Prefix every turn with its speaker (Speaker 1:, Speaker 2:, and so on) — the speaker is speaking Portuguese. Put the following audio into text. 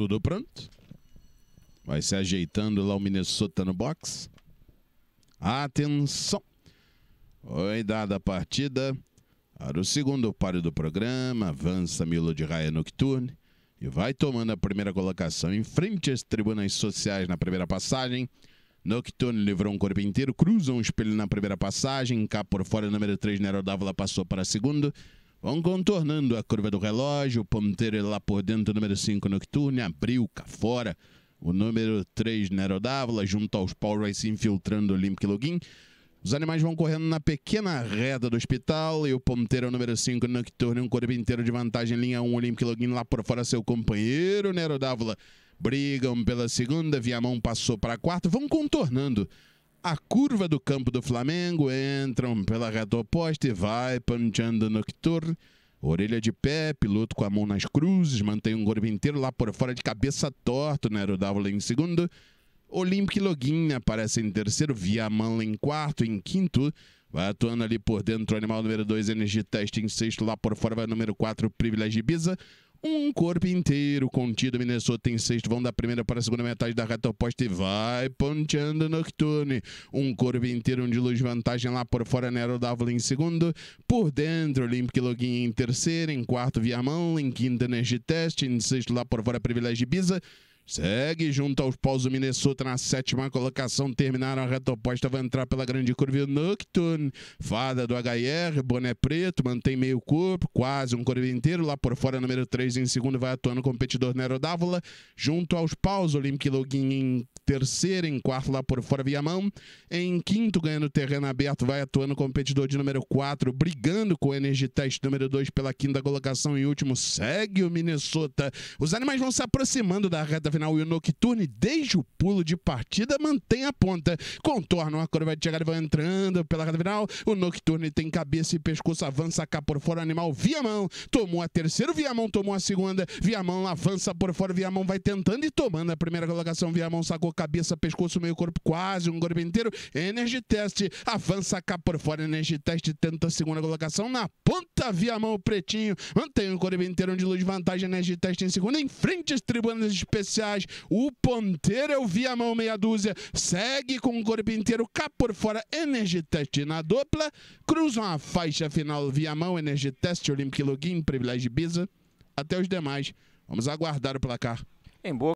Speaker 1: tudo pronto. Vai se ajeitando lá o Minnesota no box. Atenção! Oi, dada a partida. Para o segundo páreo do programa, avança Milo de Raia Nocturne e vai tomando a primeira colocação em frente às tribunas sociais na primeira passagem. Nocturne livrou um corpo inteiro, cruza um espelho na primeira passagem, cá por fora, número 3, Nero Dávila passou para segundo. Vão contornando a curva do relógio, o ponteiro lá por dentro, número 5 Nocturne, abriu cá fora. O número 3 Dávila junto aos Paul vai infiltrando o Olympic Login. Os animais vão correndo na pequena reta do hospital e o ponteiro número 5 Nocturne, um corpo inteiro de vantagem, linha 1 um, Olympic Login lá por fora, seu companheiro Nero Dávila Brigam pela segunda, Viamão passou para a quarta, vão contornando a curva do campo do Flamengo, entram pela reta oposta e vai panchando nocturne. Orelha de pé, piloto com a mão nas cruzes, mantém um corpo inteiro lá por fora de cabeça torto, né Dávila em segundo. Olympic Login aparece em terceiro, Viaman em quarto, em quinto. Vai atuando ali por dentro, o animal número 2, Energy Test em sexto, lá por fora vai número 4, Privilege Ibiza. Um corpo inteiro contido. Minnesota em sexto. Vão da primeira para a segunda metade da reta oposta e vai ponteando Nocturne. Um corpo inteiro de luz vantagem lá por fora. Nero Dávila em segundo. Por dentro, Olympic Login em terceiro. Em quarto, Viamão. Em quinto, Energy Test. Em sexto, lá por fora, Privilégio Ibiza. Segue junto aos paus do Minnesota na sétima colocação. Terminaram a reta oposta. Vai entrar pela grande curva Nocturne. Fada do HR, boné preto, mantém meio corpo, quase um corpo inteiro. Lá por fora, número 3 em segundo, vai atuando o competidor Nero Dávola. Junto aos paus, Olympic Login em terceiro, em quarto lá por fora mão em quinto ganhando terreno aberto, vai atuando o competidor de número 4, brigando com o Energy Test número 2 pela quinta colocação e último, segue o Minnesota. Os animais vão se aproximando da reta reta final e o Nocturne, desde o pulo de partida, mantém a ponta. Contorna uma vai de chegada, vai entrando pela reta final. O Nocturne tem cabeça e pescoço, avança cá por fora. Animal via mão, tomou a terceira, via mão tomou a segunda. Via mão avança por fora, via mão vai tentando e tomando a primeira colocação. Via mão sacou cabeça, pescoço, meio corpo, quase um corpo inteiro. Energy Test avança cá por fora. Energy Test tenta a segunda colocação na via mão Pretinho. Mantém o Corinthians de luz de vantagem nesta de teste em segunda. Em frente às tribunas especiais, o ponteiro é o mão meia dúzia. Segue com o Corinthians cá por fora, Energy Test na dupla. Cruzam a faixa final mão, Energy Test, Olympic Login, Privilégio Ibiza. Até os demais. Vamos aguardar o placar. Em boa